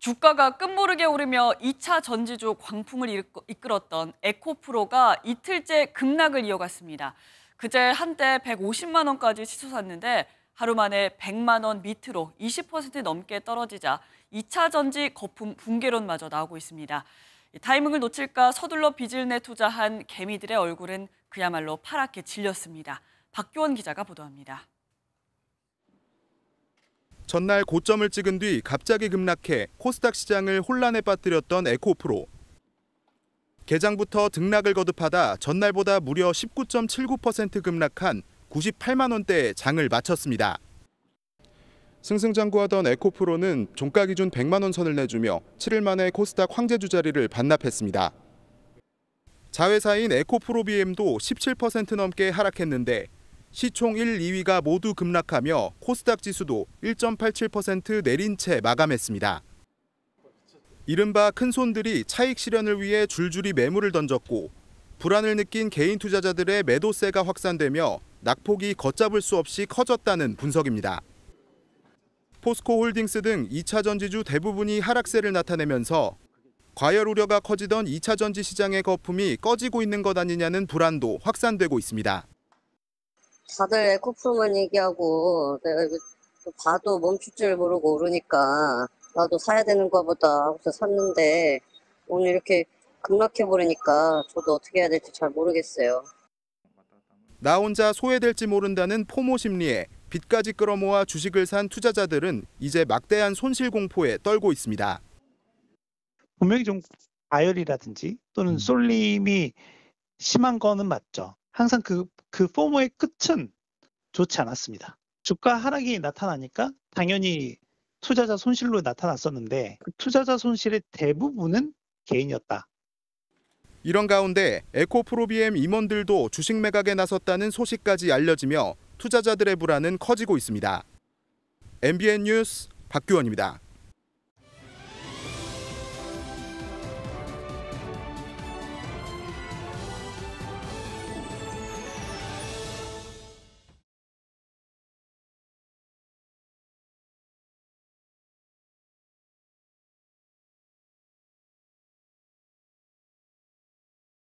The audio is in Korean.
주가가 끝모르게 오르며 2차 전지조 광풍을 이끌었던 에코프로가 이틀째 급락을 이어갔습니다. 그제 한때 150만 원까지 치솟았는데 하루 만에 100만 원 밑으로 20% 넘게 떨어지자 2차 전지 거품 붕괴론마저 나오고 있습니다. 타이밍을 놓칠까 서둘러 빚을 내 투자한 개미들의 얼굴은 그야말로 파랗게 질렸습니다. 박교원 기자가 보도합니다. 전날 고점을 찍은 뒤 갑자기 급락해 코스닥 시장을 혼란에 빠뜨렸던 에코프로. 개장부터 등락을 거듭하다 전날보다 무려 19.79% 급락한 98만 원대에 장을 마쳤습니다. 승승장구하던 에코프로는 종가 기준 100만 원 선을 내주며 7일 만에 코스닥 황제주 자리를 반납했습니다. 자회사인 에코프로비엠도 17% 넘게 하락했는데 시총 1, 2위가 모두 급락하며 코스닥 지수도 1.87% 내린 채 마감했습니다. 이른바 큰손들이 차익 실현을 위해 줄줄이 매물을 던졌고 불안을 느낀 개인 투자자들의 매도세가 확산되며 낙폭이 걷잡을 수 없이 커졌다는 분석입니다. 포스코 홀딩스 등 2차 전지주 대부분이 하락세를 나타내면서 과열 우려가 커지던 2차 전지 시장의 거품이 꺼지고 있는 것 아니냐는 불안도 확산되고 있습니다. 다들 에코프만 얘기하고 내가 이거 봐도 멈출 줄 모르고 오르니까 나도 사야 되는가 보다 하고서 샀는데 오늘 이렇게 급락해버리니까 저도 어떻게 해야 될지 잘 모르겠어요. 나 혼자 소외될지 모른다는 포모 심리에 빚까지 끌어모아 주식을 산 투자자들은 이제 막대한 손실 공포에 떨고 있습니다. 분명히 좀 아열이라든지 또는 음. 쏠림이 심한 거는 맞죠. 항상 그, 그 포머의 끝은 좋지 않았습니다. 주가 하락이 나타나니까 당연히 투자자 손실로 나타났었는데 그 투자자 손실의 대부분은 개인이었다. 이런 가운데 에코프로비엠 임원들도 주식 매각에 나섰다는 소식까지 알려지며 투자자들의 불안은 커지고 있습니다. MBN 뉴스 박규원입니다.